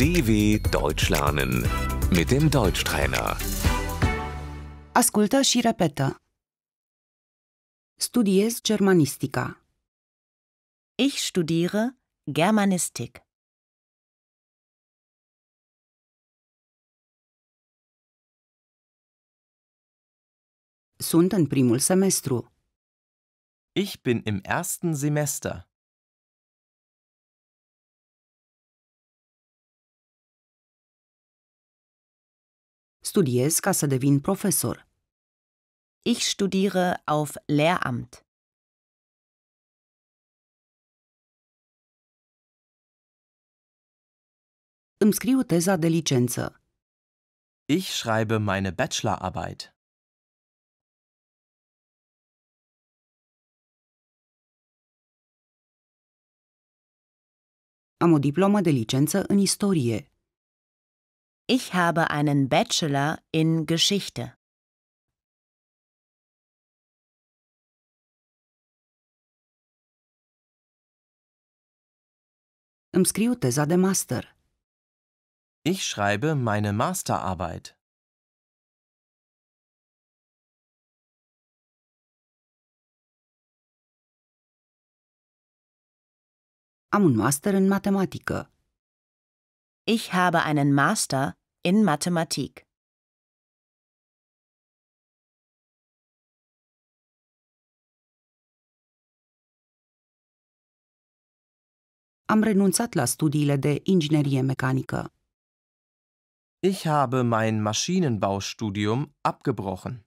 DW Deutsch lernen mit dem Deutschtrainer. Ascultă și repetă. Studiez germanistica. Ich studiere Germanistik. Sunt în primul semestru. Ich bin im ersten Semester. Studiez ca să devin profesor. Ich studiere auf Lehramt. Îmi scriu teza de licență. Ich schreibe meine Bachelorarbeit. Am o diplomă de licență în istorie. Ich habe einen Bachelor in Geschichte. Îmi scriu teza master. Ich schreibe meine Masterarbeit. Am un master in matematică. Ich habe einen Master in Mathematik. Am renunțat la studiile de inginerie mecanică. Ich habe mein Maschinenbaustudium abgebrochen.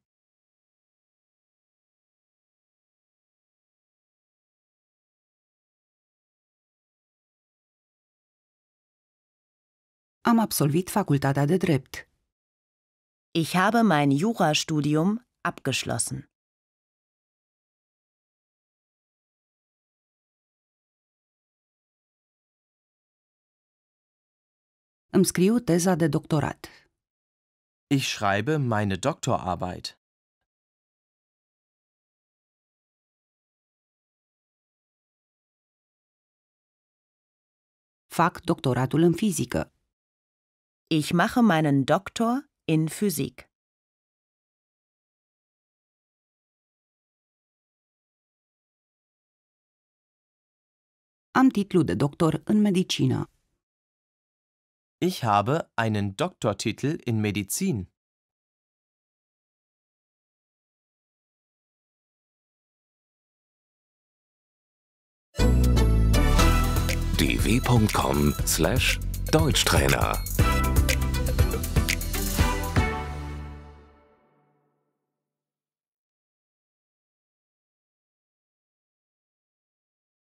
Am absolvit Facultatea de Drept. Ich habe mein Jurastudium abgeschlossen. Îmi scriu teza de doctorat. Ich schreibe meine Doktorarbeit. Fac doctoratul în fizică. Ich mache meinen Doktor in Physik. Am Titel de Doktor in Medizin. Ich habe einen Doktortitel in Medizin. dw.com/deutschtrainer